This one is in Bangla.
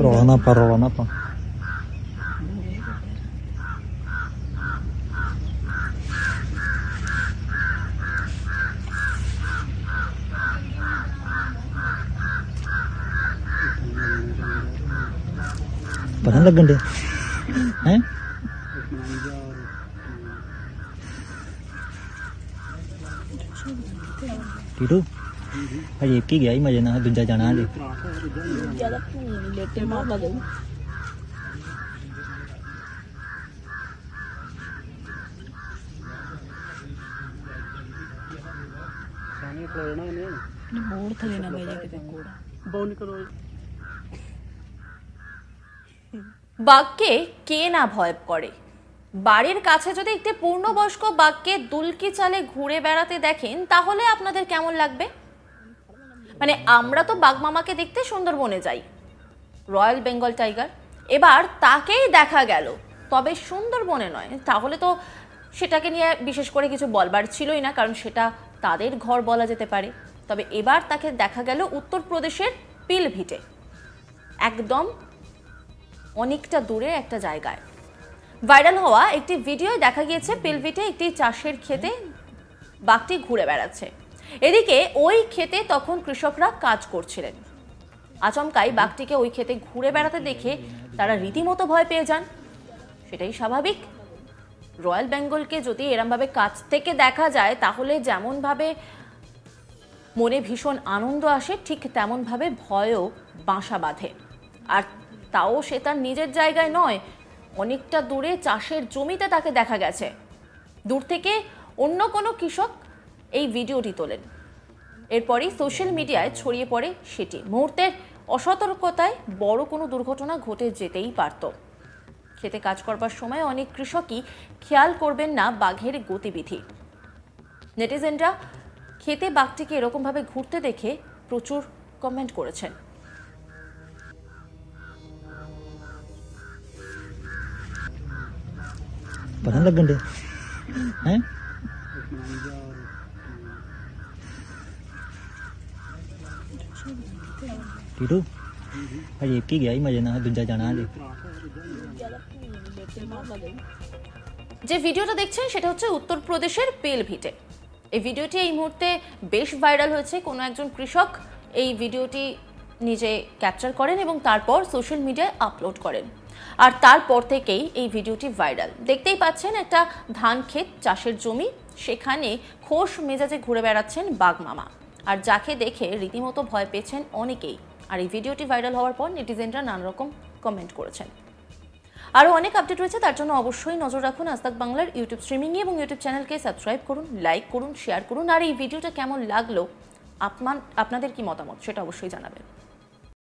Rohana apa Rohana apa? Padahal gede. Eh? ਟੀਟੂ ਹਜੇ ਇੱਕ ਹੀ ਗਿਆ ਹੀ ਮਜੇ ਨਾਲ ਦੂਜਾ ਜਾਣਾ ਹਜੇ ਜਿਆਦਾ ਭੂਮੀ ਲੇਟੇ ਮਾਰਦਾ ਜਾਊ ਸਾਨੇ ਕੋਲ ਰਹਿਣਾ ਇਹਨੇ ਨੇ ਮੋੜ ਥਲੇ ਨਾ ਬੈ ਜਾ ਕਿਤੇ ਕੋੜਾ ਬੋਲ ਨਿਕਲੋ বাক্যে কে না ভয় করে বাড়ির কাছে যদি একটি পূর্ণবয়স্ক বাঘকে দুলকি চালে ঘুরে বেড়াতে দেখেন তাহলে আপনাদের কেমন লাগবে মানে আমরা তো বাঘ মামাকে দেখতে সুন্দরবনে যাই রয়্যাল বেঙ্গল টাইগার এবার তাকেই দেখা গেল তবে সুন্দরবনে নয় তাহলে তো সেটাকে নিয়ে বিশেষ করে কিছু বলবার ছিলই না কারণ সেটা তাদের ঘর বলা যেতে পারে তবে এবার তাকে দেখা গেল উত্তরপ্রদেশের পিলভিটে একদম অনেকটা দূরে একটা জায়গায় ভাইরাল হওয়া একটি ভিডিওয় দেখা গিয়েছে পিলভিটে একটি চাষের খেতে বাঘটি ঘুরে বেড়াচ্ছে এদিকে ওই খেতে তখন কৃষকরা কাজ করছিলেন আচমকাই বাঘটিকে ওই খেতে ঘুরে বেড়াতে দেখে তারা রীতিমতো ভয় পেয়ে যান সেটাই স্বাভাবিক রয়্যাল বেঙ্গলকে যদি এরমভাবে কাছ থেকে দেখা যায় তাহলে যেমনভাবে মনে ভীষণ আনন্দ আসে ঠিক তেমনভাবে ভয়ও বাসা বাঁধে আর তাও সে তার নিজের জায়গায় নয় অনেকটা দূরে চাষের জমিতে তাকে দেখা গেছে দূর থেকে অন্য কোনো কৃষক এই ভিডিওটি তোলেন এরপরই সোশ্যাল মিডিয়ায় ছড়িয়ে পড়ে সেটি মুহূর্তের অসতর্কতায় বড় কোনো দুর্ঘটনা ঘটে যেতেই পারত খেতে কাজ করবার সময় অনেক কৃষকই খেয়াল করবেন না বাঘের গতিবিধি নেটিজেনরা খেতে বাঘটিকে এরকমভাবে ঘুরতে দেখে প্রচুর কমেন্ট করেছেন പതം ലഗ്ഗുണ്ട് ഏ टीटू आज एक ही गया ही मजे ना दूजा जाना যে ভিডিওটা দেখছেন সেটা হচ্ছে উত্তরপ্রদেশের পেলভিটে এই ভিডিওটি এই মুহূর্তে বেশ ভাইরাল হয়েছে কোনো একজন কৃষক এই ভিডিওটি নিজে ক্যাপচার করেন এবং তারপর সোশ্যাল মিডিয়ায় আপলোড করেন আর তারপর থেকেই এই ভিডিওটি ভাইরাল দেখতেই পাচ্ছেন একটা ধান ক্ষেত চাষের জমি সেখানে খোস মেজাজে ঘুরে বেড়াচ্ছেন মামা আর যাকে দেখে রীতিমতো ভয় পেয়েছেন অনেকেই আর এই ভিডিওটি ভাইরাল হওয়ার পর নেটিজেনরা নানা রকম কমেন্ট করেছেন আরও অনেক আপডেট রয়েছে তার জন্য অবশ্যই নজর রাখুন আস্তাক বাংলার ইউটিউব স্ট্রিমিং এবং ইউটিউব চ্যানেলকে সাবস্ক্রাইব করুন লাইক করুন শেয়ার করুন আর এই ভিডিওটা কেমন লাগলো আপনার আপনাদের কি মতামত সেটা অবশ্যই জানাবেন